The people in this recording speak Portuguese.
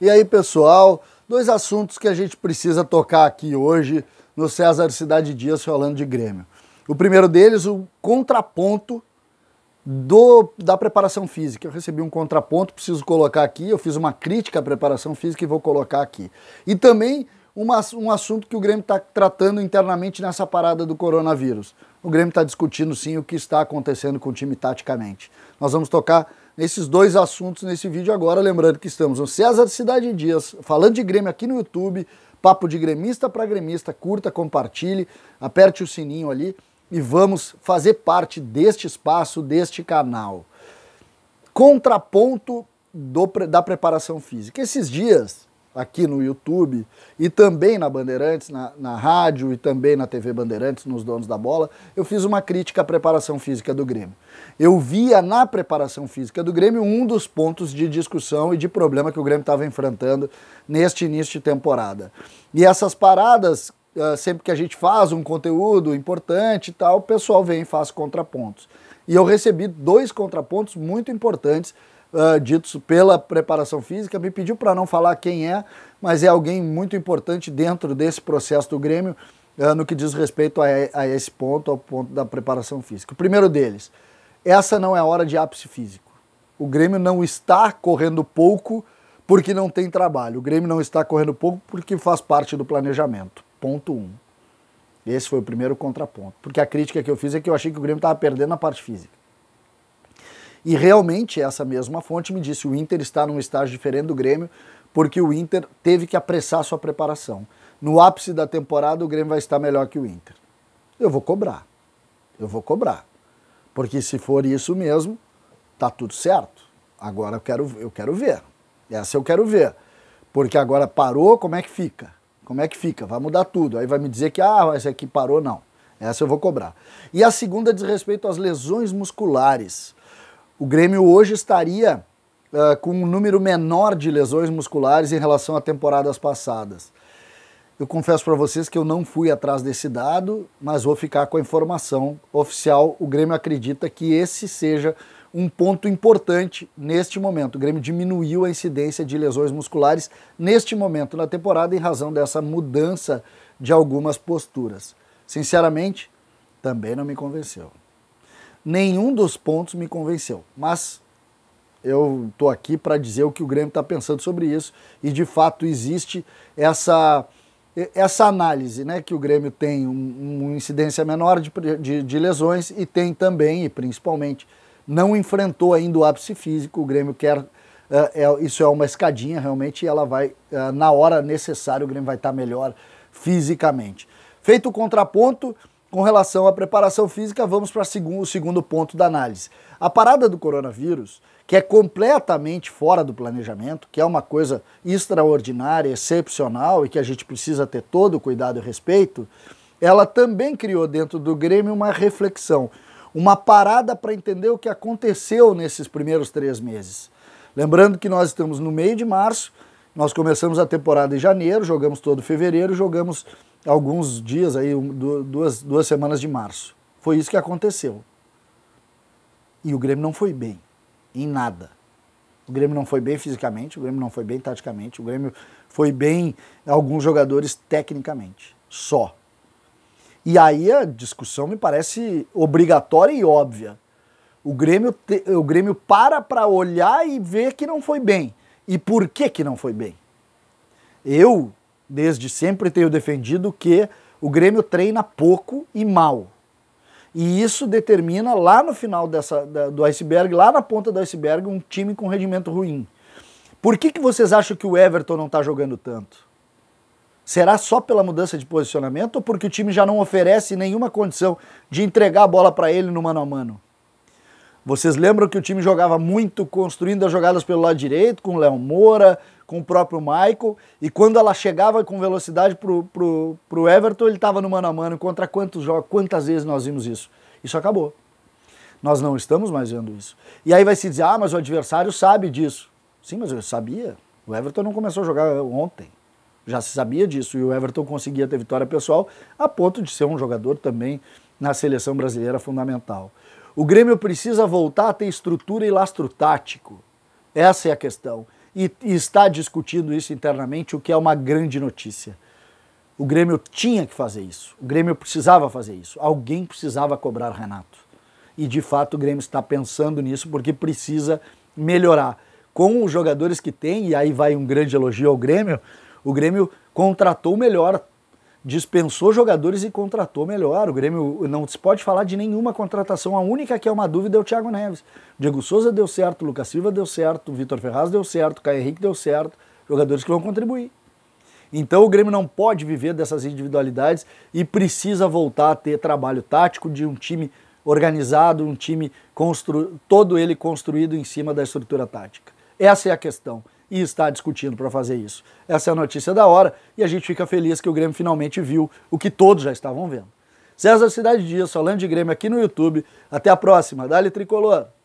E aí, pessoal, dois assuntos que a gente precisa tocar aqui hoje no César Cidade Dias falando de Grêmio. O primeiro deles, o contraponto do, da preparação física. Eu recebi um contraponto, preciso colocar aqui. Eu fiz uma crítica à preparação física e vou colocar aqui. E também uma, um assunto que o Grêmio está tratando internamente nessa parada do coronavírus. O Grêmio está discutindo sim o que está acontecendo com o time taticamente. Nós vamos tocar nesses dois assuntos nesse vídeo agora. Lembrando que estamos no César Cidade Dias, falando de Grêmio aqui no YouTube. Papo de gremista para gremista. Curta, compartilhe, aperte o sininho ali e vamos fazer parte deste espaço, deste canal. Contraponto do, da preparação física. Esses dias aqui no YouTube e também na Bandeirantes, na, na, rádio e também na TV Bandeirantes, nos Donos da Bola, eu fiz uma crítica à preparação física do Grêmio. Eu via na preparação física do Grêmio um dos pontos de discussão e de problema que o Grêmio estava enfrentando neste início de temporada. E essas paradas, eh, sempre que a gente faz um conteúdo importante e tal, o pessoal vem e faz contrapontos. E eu recebi dois contrapontos muito importantes uh, ah, ditos pela preparação física, me pediu para não falar quem é, mas é alguém muito importante dentro desse processo do Grêmio uh, no que diz respeito a, a esse ponto, ao ponto da preparação física. O primeiro deles, essa não é hora de ápice físico. O Grêmio não está correndo pouco porque não tem trabalho. O Grêmio não está correndo pouco porque faz parte do planejamento. Ponto 1. Um. Esse foi o primeiro contraponto. Porque a crítica que eu fiz é que eu achei que o Grêmio estava perdendo a parte física. E realmente essa mesma fonte me disse: o Inter está num estágio diferente do Grêmio, porque o Inter teve que apressar sua preparação. No ápice da temporada, o Grêmio vai estar melhor que o Inter. Eu vou cobrar. Eu vou cobrar. Porque se for isso mesmo, tá tudo certo. Agora eu quero, eu quero ver. Essa eu quero ver. Porque agora parou, como é que fica? Como é que fica? Vai mudar tudo. Aí vai me dizer que, ah, essa aqui parou, não. Essa eu vou cobrar. E a segunda diz respeito às lesões musculares. O Grêmio hoje estaria uh, com um número menor de lesões musculares em relação a temporadas passadas. Eu confesso para vocês que eu não fui atrás desse dado, mas vou ficar com a informação oficial. O Grêmio acredita que esse seja um ponto importante neste momento. O Grêmio diminuiu a incidência de lesões musculares neste momento na temporada em razão dessa mudança de algumas posturas. Sinceramente, também não me convenceu nenhum dos pontos me convenceu. Mas eu estou aqui para dizer o que o Grêmio está pensando sobre isso e de fato existe essa essa análise, né, que o Grêmio tem um, uma incidência menor de, de, de, lesões e tem também e principalmente não enfrentou ainda o ápice físico. O Grêmio quer uh, é, isso é uma escadinha realmente e ela vai uh, na hora necessária o Grêmio vai estar tá melhor fisicamente. Feito o contraponto, com relação à preparação física, vamos para o segundo ponto da análise. A parada do coronavírus, que é completamente fora do planejamento, que é uma coisa extraordinária, excepcional e que a gente precisa ter todo o cuidado e respeito, ela também criou dentro do Grêmio uma reflexão, uma parada para entender o que aconteceu nesses primeiros três meses. Lembrando que nós estamos no meio de março, nós começamos a temporada em janeiro, jogamos todo fevereiro, jogamos alguns dias, aí, duas, duas semanas de março. Foi isso que aconteceu. E o Grêmio não foi bem, em nada. O Grêmio não foi bem fisicamente, o Grêmio não foi bem taticamente, o Grêmio foi bem alguns jogadores tecnicamente, só. E aí a discussão me parece obrigatória e óbvia. O Grêmio, te, o Grêmio para para olhar e ver que não foi bem. E por que que não foi bem? Eu desde sempre tenho defendido que o Grêmio treina pouco e mal. E isso determina lá no final dessa, da, do iceberg, lá na ponta do iceberg, um time com rendimento ruim. Por que, que vocês acham que o Everton não está jogando tanto? Será só pela mudança de posicionamento ou porque o time já não oferece nenhuma condição de entregar a bola para ele no mano a mano? Vocês lembram que o time jogava muito construindo as jogadas pelo lado direito, com o Léo Moura, com o próprio Michael. E quando ela chegava com velocidade pro, pro, pro Everton, ele estava no mano a mano. Contra quantos jogos, quantas vezes nós vimos isso? Isso acabou. Nós não estamos mais vendo isso. E aí vai se dizer, ah, mas o adversário sabe disso. Sim, mas eu sabia. O Everton não começou a jogar ontem. Já se sabia disso. E o Everton conseguia ter vitória pessoal a ponto de ser um jogador também na seleção brasileira fundamental. O Grêmio precisa voltar a ter estrutura e lastro tático. Essa é a questão e, e está discutindo isso internamente, o que é uma grande notícia. O Grêmio tinha que fazer isso. O Grêmio precisava fazer isso. Alguém precisava cobrar Renato. E de fato o Grêmio está pensando nisso porque precisa melhorar. Com os jogadores que tem, e aí vai um grande elogio ao Grêmio, o Grêmio contratou melhor dispensou jogadores e contratou melhor. O Grêmio não se pode falar de nenhuma contratação. A única que é uma dúvida é o Thiago Neves. Diego Souza deu certo, Lucas Silva deu certo, Vitor Ferraz deu certo, Caio Henrique deu certo. Jogadores que vão contribuir. Então o Grêmio não pode viver dessas individualidades e precisa voltar a ter trabalho tático de um time organizado, um time constru... todo ele construído em cima da estrutura tática. Essa é a questão e está discutindo para fazer isso. Essa é a notícia da hora e a gente fica feliz que o Grêmio finalmente viu o que todos já estavam vendo. César Cidade Dias, falando de Grêmio aqui no YouTube. Até a próxima. Dali Tricolor!